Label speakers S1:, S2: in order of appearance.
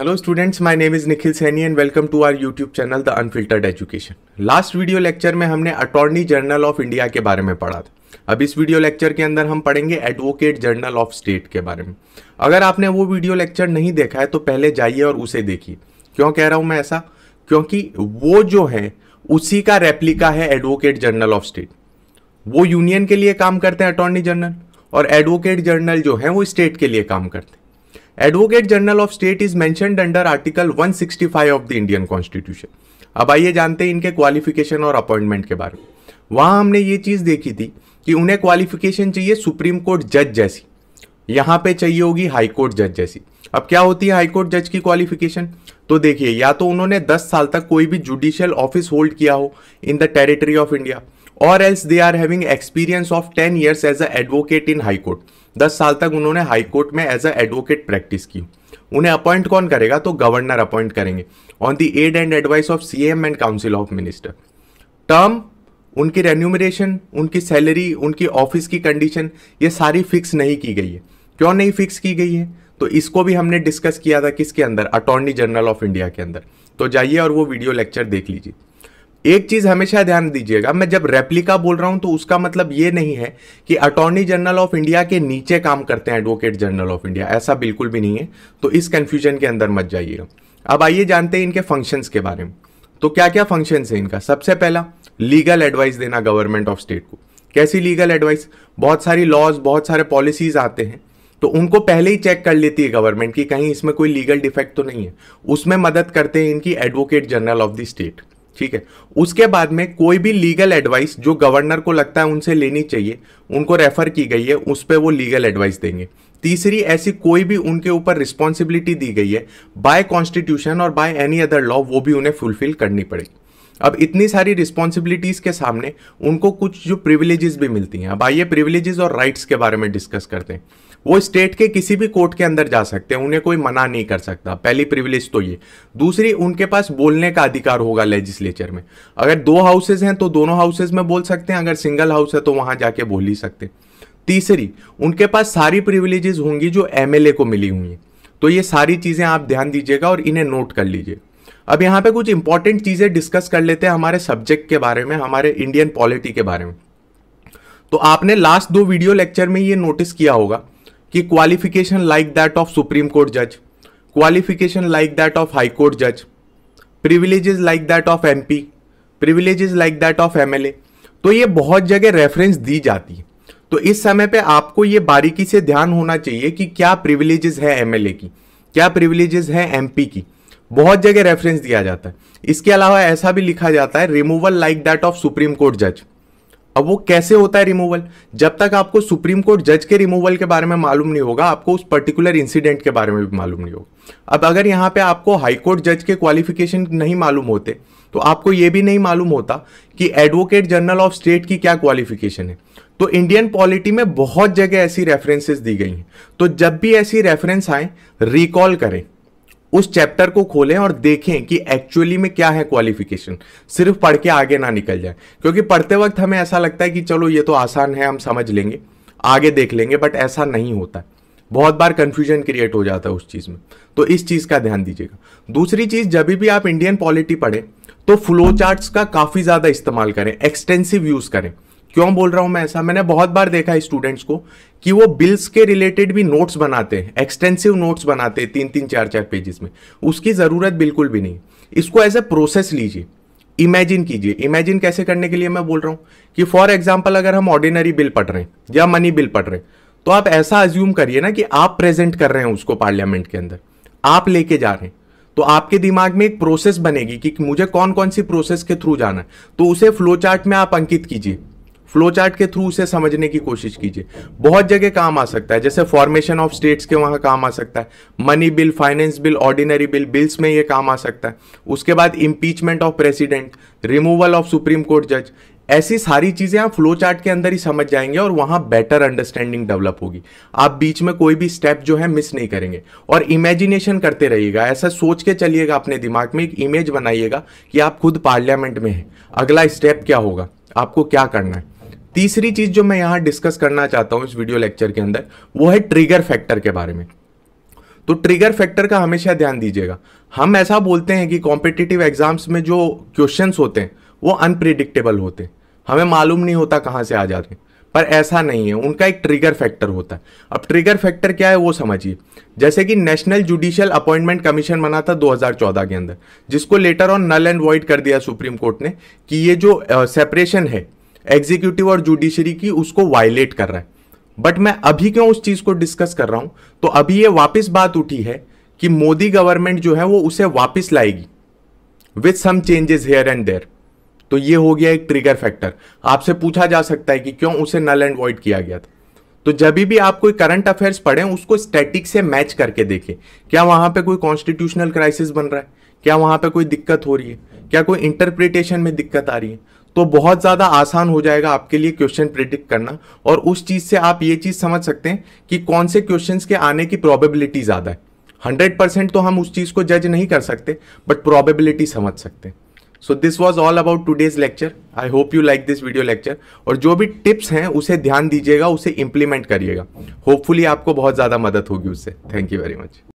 S1: hello students my name is Nikhil Saini and welcome to our YouTube channel the unfiltered education last video lecture में हमने attorney general of India के बारे में पढ़ा था अब इस वीडियो लेक्चर के अंदर हम पढ़ेंगे एडवोकेट जर्नल ऑफ स्टेट के बारे में अगर आपने वो वीडियो लेक्चर नहीं देखा है तो पहले जाइए और उसे देखिए क्यों कह रहा हूँ मैं ऐसा क्योंकि वो जो है उसी का रेप्लिका है एडवोकेट जर्नल ऑफ स्टेट वो यूनियन के लिए काम करते हैं अटॉर्नी जनरल और एडवोकेट जर्नल जो है वो स्टेट के लिए काम करते हैं advocate general of state is mentioned under article 165 of the Indian constitution अब आइए जानते हैं इनके क्वालिफिकेशन और अपॉइंटमेंट के बारे में वहां हमने ये चीज़ देखी थी कि उन्हें क्वालिफिकेशन चाहिए सुप्रीम कोर्ट जज जैसी यहाँ पे चाहिए होगी हाई कोर्ट जज जैसी अब क्या होती है हाई कोर्ट जज की क्वालिफिकेशन तो देखिए या तो उन्होंने 10 साल तक कोई भी जुडिशियल ऑफिस होल्ड किया हो in the territory of India और else they are having experience of ten years as a advocate in high court दस साल तक उन्होंने हाई कोर्ट में एज अ एडवोकेट प्रैक्टिस की उन्हें अपॉइंट कौन करेगा तो गवर्नर अपॉइंट करेंगे on the aid and advice of C M and council of minister term उनकी रेन्यूमरेशन उनकी सैलरी उनकी ऑफिस की कंडीशन ये सारी फिक्स नहीं की गई है क्यों नहीं फिक्स की गई है तो इसको भी हमने डिस्कस किया था किसके अंदर अटॉर्नी जनरल ऑफ इंडिया के अंदर तो जाइए और वो वीडियो लेक्चर देख लीजिए एक चीज हमेशा ध्यान दीजिएगा मैं जब रेप्लिका बोल रहा हूं तो उसका मतलब ये नहीं है कि अटॉर्नी जनरल ऑफ इंडिया के नीचे काम करते हैं एडवोकेट जनरल ऑफ इंडिया ऐसा बिल्कुल भी नहीं है तो इस कंफ्यूजन के अंदर मत जाइएगा अब आइए जानते हैं इनके फंक्शंस के बारे में तो क्या क्या फंक्शंस है इनका सबसे पहला लीगल एडवाइस देना गवर्नमेंट ऑफ स्टेट को कैसी लीगल एडवाइस बहुत सारी लॉज बहुत सारे पॉलिसीज आते हैं तो उनको पहले ही चेक कर लेती है गवर्नमेंट कि कहीं इसमें कोई लीगल डिफेक्ट तो नहीं है उसमें मदद करते हैं इनकी advocate general of the state ठीक है उसके बाद में कोई भी लीगल एडवाइस जो गवर्नर को लगता है उनसे लेनी चाहिए उनको रेफर की गई है उस पर वो लीगल एडवाइस देंगे तीसरी ऐसी कोई भी उनके ऊपर रिस्पॉन्सिबिलिटी दी गई है बाय कॉन्स्टिट्यूशन और बाय एनी अदर लॉ वो भी उन्हें फुलफिल करनी पड़ेगी अब इतनी सारी रिस्पॉन्सिबिलिटीज़ के सामने उनको कुछ जो प्रिविलेजेस भी मिलती हैं अब आइए प्रिविलेजेस और राइट्स के बारे में डिस्कस करते हैं वो स्टेट के किसी भी कोर्ट के अंदर जा सकते हैं उन्हें कोई मना नहीं कर सकता पहली प्रिविलेज तो ये दूसरी उनके पास बोलने का अधिकार होगा लेजिस्लेचर में अगर दो हाउसेज हैं तो दोनों हाउसेज में बोल सकते हैं अगर सिंगल हाउस है तो वहां जाके बोल ही सकते तीसरी उनके पास सारी प्रिविलेजेस होंगी जो एम को मिली हुई हैं तो ये सारी चीज़ें आप ध्यान दीजिएगा और इन्हें नोट कर लीजिए अब यहाँ पे कुछ इंपॉर्टेंट चीज़ें डिस्कस कर लेते हैं हमारे सब्जेक्ट के बारे में हमारे इंडियन पॉलिटी के बारे में तो आपने लास्ट दो वीडियो लेक्चर में ये नोटिस किया होगा कि qualification like that of supreme court जज qualification like that of high court जज privileges like that of M P privileges like that of M L A तो ये बहुत जगह रेफरेंस दी जाती है तो इस समय पे आपको ये बारीकी से ध्यान होना चाहिए कि क्या प्रिविलेजेस है ए की क्या प्रिविलेजेस है पी की बहुत जगह रेफरेंस दिया जाता है इसके अलावा ऐसा भी लिखा जाता है removal like that of supreme court जज अब वो कैसे होता है रिमूवल जब तक आपको सुप्रीम कोर्ट जज के रिमूवल के बारे में मालूम नहीं होगा आपको उस पर्टिकुलर इंसिडेंट के बारे में भी मालूम नहीं होगा अब अगर यहाँ पे आपको हाई कोर्ट जज के क्वालिफिकेशन नहीं मालूम होते तो आपको ये भी नहीं मालूम होता कि एडवोकेट जनरल ऑफ स्टेट की क्या क्वालिफिकेशन है तो इंडियन पॉलिटी में बहुत जगह ऐसी रेफरेंसेस दी गई हैं तो जब भी ऐसी रेफरेंस आए रिकॉल करें उस चैप्टर को खोलें और देखें कि एक्चुअली में क्या है क्वालिफिकेशन सिर्फ पढ़ के आगे ना निकल जाए क्योंकि पढ़ते वक्त हमें ऐसा लगता है कि चलो ये तो आसान है हम समझ लेंगे आगे देख लेंगे बट ऐसा नहीं होता बहुत बार कन्फ्यूजन क्रिएट हो जाता है उस चीज़ में तो इस चीज़ का ध्यान दीजिएगा दूसरी चीज़ जब भी आप इंडियन पॉलिटी पढ़ें तो फ्लो चार्ट्स का काफ़ी ज़्यादा इस्तेमाल करें एक्सटेंसिव यूज़ करें क्यों बोल रहा हूं मैं ऐसा मैंने बहुत बार देखा है स्टूडेंट्स को कि वो बिल्स के रिलेटेड भी नोट्स बनाते हैं एक्सटेंसिव नोट्स बनाते हैं तीन तीन चार चार पेजेस में उसकी ज़रूरत बिल्कुल भी नहीं इसको एज ए प्रोसेस लीजिए इमेजिन कीजिए इमेजिन कैसे करने के लिए मैं बोल रहा हूँ कि फॉर एग्जाम्पल अगर हम ऑर्डिनरी बिल पढ़ रहे हैं या मनी बिल पढ़ रहे हैं तो आप ऐसा अज्यूम करिए ना कि आप प्रेजेंट कर रहे हैं उसको पार्लियामेंट के अंदर आप लेके जा रहे हैं तो आपके दिमाग में एक प्रोसेस बनेगी कि मुझे कौन कौन सी प्रोसेस के थ्रू जाना है तो उसे फ्लो चार्ट में आप अंकित कीजिए फ्लो चार्ट के थ्रू उसे समझने की कोशिश कीजिए बहुत जगह काम आ सकता है जैसे फॉर्मेशन ऑफ स्टेट्स के वहाँ काम आ सकता है money bill finance bill ordinary bill bills में ये काम आ सकता है उसके बाद impeachment of president removal of supreme court जज ऐसी सारी चीज़ें आप फ्लो चार्ट के अंदर ही समझ जाएंगे और वहाँ बेटर अंडरस्टैंडिंग डेवलप होगी आप बीच में कोई भी स्टेप जो है मिस नहीं करेंगे और इमेजिनेशन करते रहिएगा ऐसा सोच के चलिएगा अपने दिमाग में एक इमेज बनाइएगा कि आप खुद पार्लियामेंट में हैं अगला स्टेप क्या होगा आपको क्या करना है तीसरी चीज जो मैं यहाँ डिस्कस करना चाहता हूँ इस वीडियो लेक्चर के अंदर वो है ट्रिगर फैक्टर के बारे में तो ट्रिगर फैक्टर का हमेशा ध्यान दीजिएगा हम ऐसा बोलते हैं कि कॉम्पिटिटिव एग्जाम्स में जो क्वेश्चंस होते हैं वो अनप्रिडिक्टेबल होते हैं हमें मालूम नहीं होता कहाँ से आ जाते हैं पर ऐसा नहीं है उनका एक ट्रिगर फैक्टर होता है अब ट्रिगर फैक्टर क्या है वो समझिए जैसे कि नेशनल जुडिशियल अपॉइंटमेंट कमीशन बना था 2014 के अंदर जिसको later on null and void कर दिया सुप्रीम कोर्ट ने कि ये जो सेपरेशन है एग्जीक्यूटिव और जुडिशरी की उसको वायलेट कर रहा है बट मैं अभी क्यों उस चीज़ को डिस्कस कर रहा हूं तो अभी ये वापस बात उठी है कि मोदी गवर्नमेंट जो है वो उसे वापस लाएगी with some changes here and there तो ये हो गया एक ट्रिगर फैक्टर आपसे पूछा जा सकता है कि क्यों उसे नल एंड वॉइड किया गया था तो जब भी आप कोई करंट अफेयर्स पढ़ें उसको स्टैटिक से मैच करके देखें क्या वहां पे कोई कॉन्स्टिट्यूशनल क्राइसिस बन रहा है क्या वहां पे कोई दिक्कत हो रही है क्या कोई इंटरप्रिटेशन में दिक्कत आ रही है तो बहुत ज़्यादा आसान हो जाएगा आपके लिए क्वेश्चन प्रिडिक्ट करना और उस चीज़ से आप ये चीज़ समझ सकते हैं कि कौन से क्वेश्चन के आने की प्रॉबेबिलिटी ज़्यादा है हंड्रेड परसेंट तो हम उस चीज़ को जज नहीं कर सकते बट प्रॉबेबिलिटी समझ सकते हैं so this was all about today's lecture I hope you like this video lecture और जो भी टिप्स हैं उसे ध्यान दीजिएगा उसे इम्प्लीमेंट करिएगा होपफुली आपको बहुत ज़्यादा मदद होगी उससे थैंक यू वेरी मच